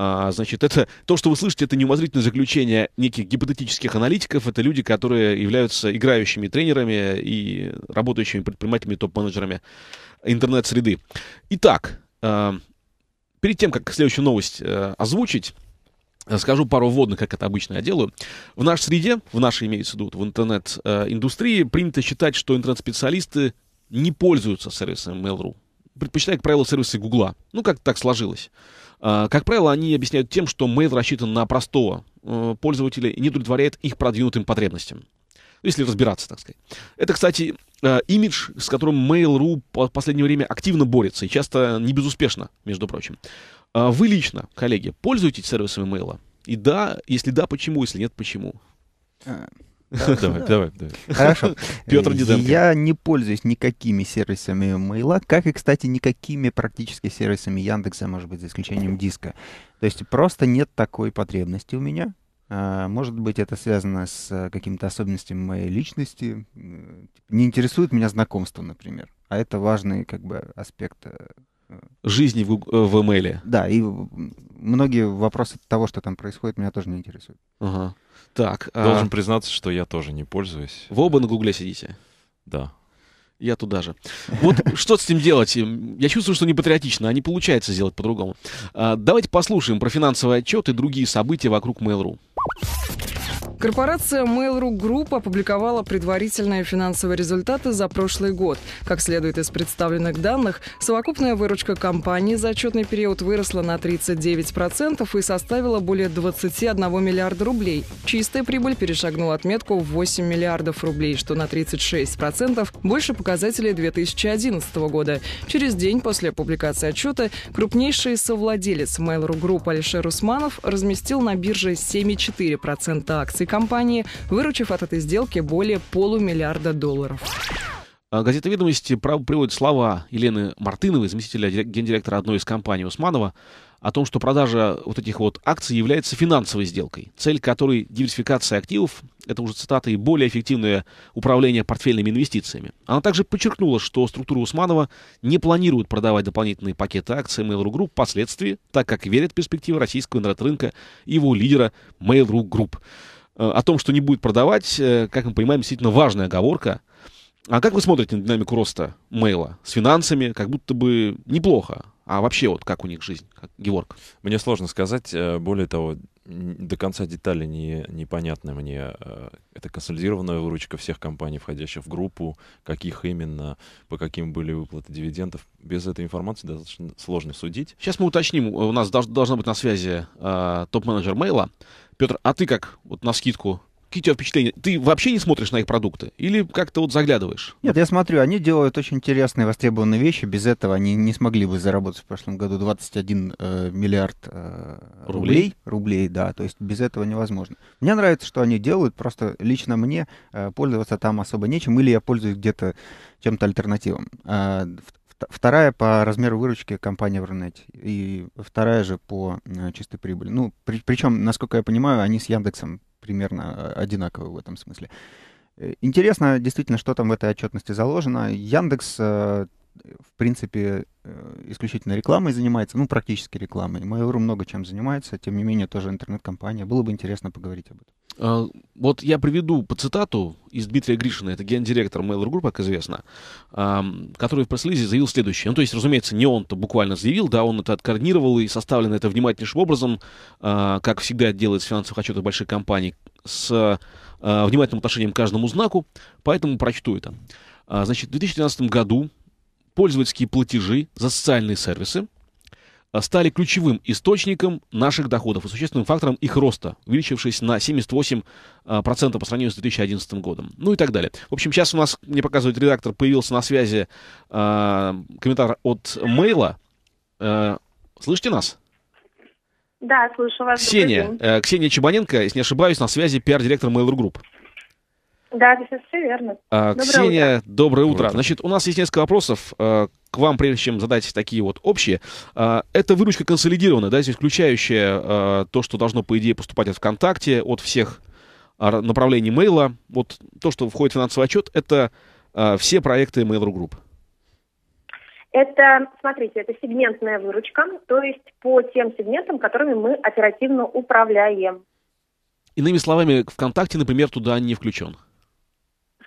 А, значит, это то, что вы слышите, это неумозрительное заключение неких гипотетических аналитиков. Это люди, которые являются играющими тренерами и работающими предпринимателями, топ-менеджерами интернет-среды. Итак, а, перед тем, как следующую новость э, озвучить, Скажу пару вводных, как это обычно я делаю. В нашей среде, в нашей имеется в виду, в интернет-индустрии, э, принято считать, что интернет-специалисты не пользуются сервисами Mail.ru. Предпочитают, как правило, сервисы Гугла. Ну, как так сложилось. А, как правило, они объясняют тем, что мейл рассчитан на простого э, пользователя и не удовлетворяет их продвинутым потребностям. Если разбираться, так сказать. Это, кстати, э, имидж, с которым Mail.ru в последнее время активно борется, и часто не безуспешно, между прочим. А вы лично, коллеги, пользуетесь сервисами мейла? И да, если да, почему, если нет, почему? Э, Давай, давай, давай. Хорошо. Петр Диденко. Я не пользуюсь никакими сервисами Mail. как и, кстати, никакими практически сервисами Яндекса, может быть, за исключением диска. То есть просто нет такой потребности у меня. А, может быть, это связано с э, какими-то особенностями моей личности. Типа, не интересует меня знакомство, например. А это важный как бы аспект э, э, жизни в, в email. Да, и многие вопросы того, что там происходит, меня тоже не интересуют. Ага. Так. А Должен а... признаться, что я тоже не пользуюсь. Вы оба на Гугле сидите? Да. Я туда же. Вот что с этим делать? Я чувствую, что не патриотично, а не получается сделать по-другому. А, давайте послушаем про финансовый отчет и другие события вокруг Mail.ru. Корпорация Mail.ru Group опубликовала предварительные финансовые результаты за прошлый год. Как следует из представленных данных, совокупная выручка компании за отчетный период выросла на 39% и составила более 21 миллиарда рублей. Чистая прибыль перешагнула отметку в 8 миллиардов рублей, что на 36% больше показателей 2011 года. Через день после публикации отчета крупнейший совладелец Mail.ru Group Алишер Усманов разместил на бирже 7,4% акций компании, выручив от этой сделки более полумиллиарда долларов. А, газета «Ведомости» приводит слова Елены Мартыновой, заместителя гендиректора одной из компаний Усманова, о том, что продажа вот этих вот акций является финансовой сделкой, цель которой диверсификация активов, это уже цитата, и более эффективное управление портфельными инвестициями. Она также подчеркнула, что структура Усманова не планирует продавать дополнительные пакеты акций Mail.ru Group впоследствии, так как верит в перспективы российского интернет-рынка и его лидера Mail.ru Group. Э, о том, что не будет продавать, э, как мы понимаем, действительно важная оговорка. А как вы смотрите на динамику роста мейла с финансами? Как будто бы неплохо. А вообще вот как у них жизнь, как, Георг? Мне сложно сказать. Э, более того, до конца детали не, непонятны мне. Это консолидированная выручка всех компаний, входящих в группу, каких именно, по каким были выплаты дивидендов. Без этой информации достаточно сложно судить. Сейчас мы уточним. У нас должна быть на связи э, топ-менеджер Мейла Петр, а ты как, вот на скидку, какие у тебя впечатления? Ты вообще не смотришь на их продукты? Или как-то вот заглядываешь? Нет, я смотрю, они делают очень интересные, востребованные вещи. Без этого они не смогли бы заработать в прошлом году 21 э, миллиард э, рублей. рублей. да, то есть без этого невозможно. Мне нравится, что они делают, просто лично мне э, пользоваться там особо нечем, или я пользуюсь где-то чем-то альтернативом. Э, вторая по размеру выручки компания в Рунете, и вторая же по э, чистой прибыли. Ну, при, причем, насколько я понимаю, они с Яндексом примерно э, одинаковые в этом смысле. Э, интересно действительно, что там в этой отчетности заложено. Яндекс в принципе, э, исключительно рекламой занимается, ну, практически рекламой. Mail.ru много чем занимается, тем не менее, тоже интернет-компания. Было бы интересно поговорить об этом. А, вот я приведу по цитату из Дмитрия Гришина, это гендиректор Mail.ru Group, как известно, а, который в пресс-релизе заявил следующее. Ну, то есть, разумеется, не он-то буквально заявил, да, он это откоординировал и составлено это внимательнейшим образом, а, как всегда делает с финансовых отчетов больших компаний, с а, внимательным отношением к каждому знаку, поэтому прочту это. А, значит, в 2013 году пользовательские платежи за социальные сервисы а, стали ключевым источником наших доходов и существенным фактором их роста, увеличившись на 78% а, по сравнению с 2011 годом. Ну и так далее. В общем, сейчас у нас, мне показывает редактор, появился на связи э, комментарий от мейла. Э, слышите нас? Да, слышу вас. Ксения, э, Ксения Чебаненко, если не ошибаюсь, на связи пиар-директор Mail.ru Group. Да, это все верно. А, доброе Ксения, утро. доброе утро. Значит, у нас есть несколько вопросов э, к вам, прежде чем задать такие вот общие. А, это выручка консолидированная, да, здесь включающая э, то, что должно, по идее, поступать от ВКонтакте, от всех а, направлений мейла. Вот то, что входит в финансовый отчет, это э, все проекты Mail.ru Group. Это, смотрите, это сегментная выручка, то есть по тем сегментам, которыми мы оперативно управляем. Иными словами, ВКонтакте, например, туда не включен.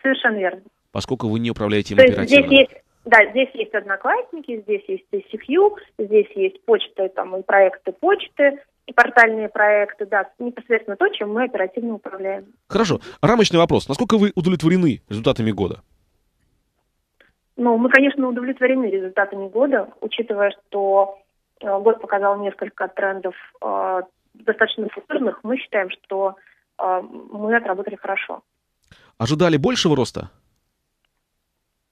Совершенно верно. Поскольку вы не управляете им То оперативно. Здесь есть, да, здесь есть одноклассники, здесь есть CCQ, здесь есть почты, там, и проекты почты, и портальные проекты, да, непосредственно то, чем мы оперативно управляем. Хорошо. Рамочный вопрос. Насколько вы удовлетворены результатами года? Ну, мы, конечно, удовлетворены результатами года, учитывая, что э, год показал несколько трендов э, достаточно футурных. Мы считаем, что э, мы отработали хорошо. Ожидали большего роста?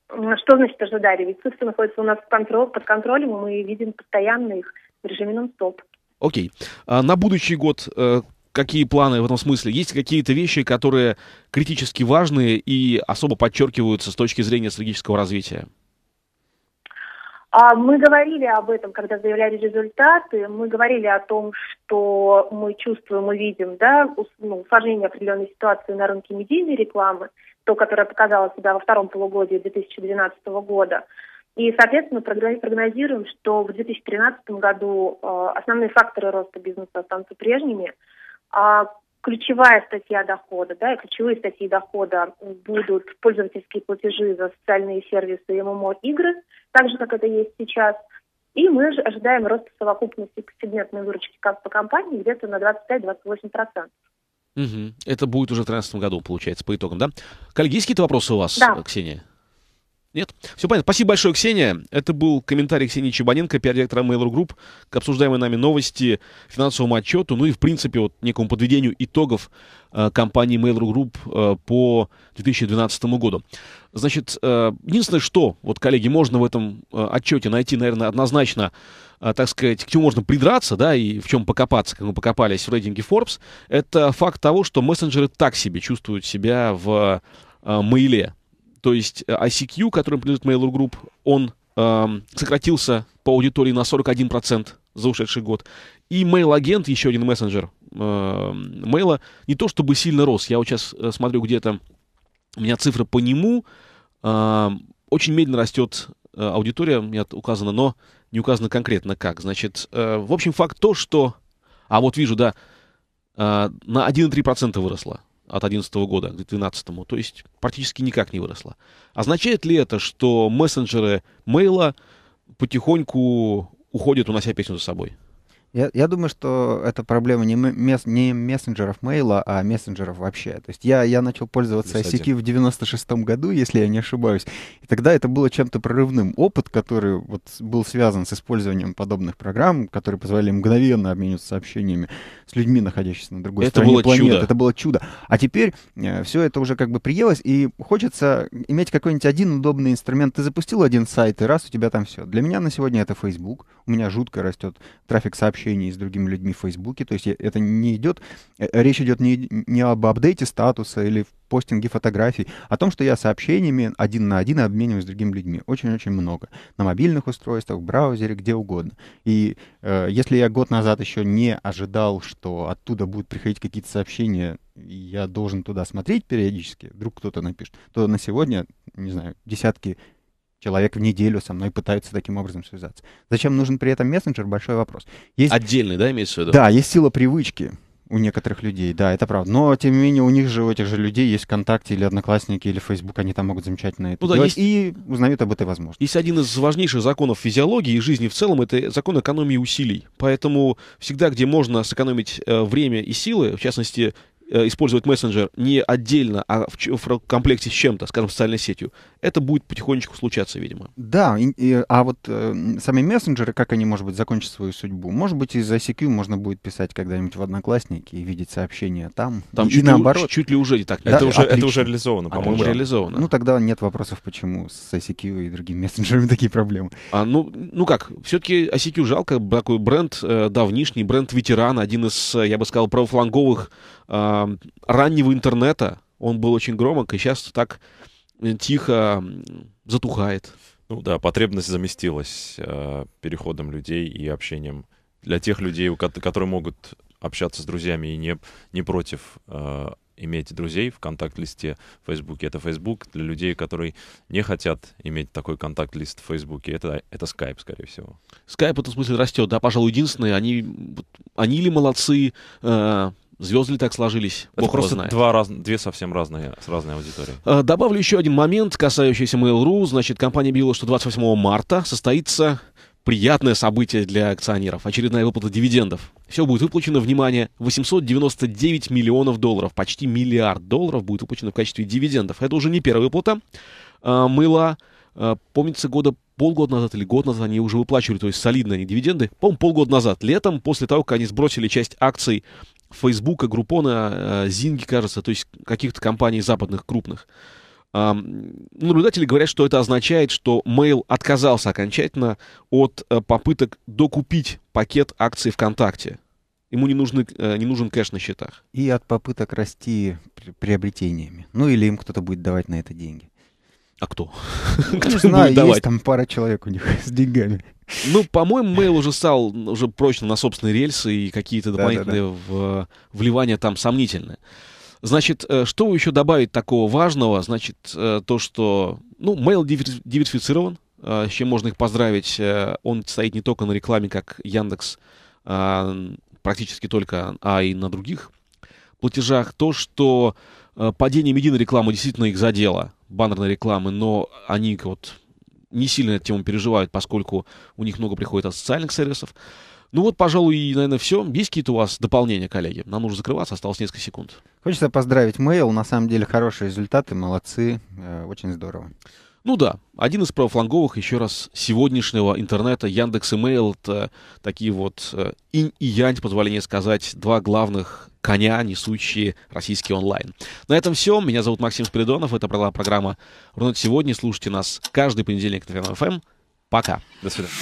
Э, что значит ожидали? Ведь цифры находятся у нас под контролем, мы видим постоянно их в режиме нон-стоп. Окей. А на будущий год э, какие планы в этом смысле? Есть какие-то вещи, которые критически важные и особо подчеркиваются с точки зрения стратегического развития? А, мы говорили об этом, когда заявляли результаты. Мы говорили о том, что мы чувствуем, мы видим да, ну, усложнение определенной ситуации на рынке медийной рекламы, то, которое показало себя во втором полугодии 2012 года. И, соответственно, прогнозируем, что в 2013 году а, основные факторы роста бизнеса останутся прежними. А ключевая статья дохода, да, и ключевые статьи дохода будут пользовательские платежи за социальные сервисы и ММО-игры, так же, как это есть сейчас. И мы ожидаем роста совокупности сегментной выручки по компании где-то на 25-28%. Угу. Это будет уже в 2013 году, получается, по итогам, да? Коллеги, есть то вопросы у вас, да. Ксения? Нет? Все понятно. Спасибо большое, Ксения. Это был комментарий Ксении Чебаненко, пиар-директора Mail.ru Group, к обсуждаемой нами новости, финансовому отчету, ну и, в принципе, вот некому подведению итогов э, компании Mail.ru Group э, по 2012 году. Значит, э, единственное, что, вот, коллеги, можно в этом э, отчете найти, наверное, однозначно, э, так сказать, к чему можно придраться, да, и в чем покопаться, как мы покопались в рейтинге Forbes, это факт того, что мессенджеры так себе чувствуют себя в э, Mail то есть э, ICQ, которым принадлежит Mail.ru Group, он эм, сократился по аудитории на 41% за ушедший год. И Mail-агент, еще один мессенджер э, Mail, не то чтобы сильно рос. Я вот сейчас э, смотрю где-то, у меня цифры по нему. Э, очень медленно растет э, аудитория, у меня указано, но не указано конкретно как. Значит, э, в общем, факт то, что... А вот вижу, да, э, на 1,3% выросла от 2011 года к 2012, то есть практически никак не выросла. Означает ли это, что мессенджеры мейла потихоньку уходят, унося песню за собой? Я, я думаю, что это проблема не, мес, не мессенджеров мейла, а мессенджеров вообще. То есть я, я начал пользоваться Плюс ICQ в 96-м году, если я не ошибаюсь. И тогда это было чем-то прорывным. Опыт, который вот был связан с использованием подобных программ, которые позволяли мгновенно обмениваться сообщениями с людьми, находящимися на другой это стороне было планеты. Чудо. Это было чудо. А теперь э, все это уже как бы приелось, и хочется иметь какой-нибудь один удобный инструмент. Ты запустил один сайт, и раз у тебя там все. Для меня на сегодня это Facebook. У меня жутко растет трафик сообщений общении с другими людьми в Фейсбуке. То есть это не идет, э, речь идет не, не об апдейте статуса или постинге фотографий, а о том, что я сообщениями один на один обмениваюсь с другими людьми. Очень-очень много. На мобильных устройствах, в браузере, где угодно. И э, если я год назад еще не ожидал, что оттуда будут приходить какие-то сообщения, и я должен туда смотреть периодически, вдруг кто-то напишет, то на сегодня, не знаю, десятки человек в неделю со мной пытаются таким образом связаться. Зачем нужен при этом мессенджер? Большой вопрос. Есть... Отдельный, да, имеется в виду? Да, есть сила привычки у некоторых людей, да, это правда. Но, тем не менее, у них же, у этих же людей есть ВКонтакте или Одноклассники, или Фейсбук, они там могут замечательно это ну, да, делать есть... и узнают об этой возможности. Есть один из важнейших законов физиологии и жизни в целом, это закон экономии усилий. Поэтому всегда, где можно сэкономить э, время и силы, в частности, э, использовать мессенджер не отдельно, а в, в комплекте с чем-то, скажем, социальной сетью, это будет потихонечку случаться, видимо. Да, и, и, а вот э, сами мессенджеры, как они, может быть, закончат свою судьбу? Может быть, из ICQ можно будет писать когда-нибудь в Одноклассники и видеть сообщения там, там и, чуть наоборот. Ли, чуть ли уже не так. Да? Это, уже, это уже реализовано, а, по-моему. реализовано. Ну, тогда нет вопросов, почему с ICQ и другими мессенджерами такие проблемы. А, ну, ну как, все-таки ICQ жалко, такой бренд э, давнишний, бренд-ветеран, один из, э, я бы сказал, правофланговых э, раннего интернета, он был очень громок, и сейчас так Э, тихо затухает. Ну да, потребность заместилась э, переходом людей и общением для тех людей, которые могут общаться с друзьями и не, не против э, иметь друзей в контакт-листе в Фейсбуке. Это Фейсбук Для людей, которые не хотят иметь такой контакт-лист в Фейсбуке, это, это Skype, скорее всего. Skype в этом смысле растет, да, пожалуй, единственное. Они, они ли молодцы, э, Звезды ли так сложились? Это Бог просто знает. Два раз, две совсем разные, с разной аудиторией. Э, добавлю еще один момент, касающийся Mail.ru. Значит, компания объявила, что 28 марта состоится приятное событие для акционеров. Очередная выплата дивидендов. Все будет выплачено, внимание, 899 миллионов долларов. Почти миллиард долларов будет выплачено в качестве дивидендов. Это уже не первая выплата. Мыла, э, э, помнится, года полгода назад или год назад они уже выплачивали, то есть солидные они дивиденды, по полгода назад, летом, после того, как они сбросили часть акций Фейсбука, Группона, э, Зинги, кажется, то есть каких-то компаний западных крупных. Наблюдатели говорят, что это означает, что Mail отказался окончательно от э, попыток докупить пакет акций ВКонтакте. Ему не, нужны, э, не нужен кэш на счетах. И от попыток расти приобретениями. Ну или им кто-то будет давать на это деньги. А кто? Ну, кто не знаю, есть там пара человек у них с деньгами. Ну, по-моему, Mail уже стал уже прочно на собственные рельсы, и какие-то дополнительные да, да, да. вливания там сомнительны. Значит, э, что еще добавить такого важного? Значит, э, то, что, ну, Mail диверсифицирован, э, с чем можно их поздравить. Он стоит не только на рекламе, как Яндекс, а, практически только, а и на других платежах. То, что падение медийной рекламы действительно их задело, баннерной рекламы, но они вот не сильно эту тему переживают, поскольку у них много приходит от социальных сервисов. Ну вот, пожалуй, и, наверное, все. Есть какие-то у вас дополнения, коллеги? Нам нужно закрываться, осталось несколько секунд. Хочется поздравить Mail. На самом деле хорошие результаты, молодцы. Э, очень здорово. Ну да, один из правофланговых, еще раз, сегодняшнего интернета, Яндекс и Mail, это такие вот э, инь и янь, позволение сказать, два главных коня, несущие российский онлайн. На этом все. Меня зовут Максим Спиридонов. Это была программа «Рунет сегодня». Слушайте нас каждый понедельник на FM. Эм. Пока. До свидания.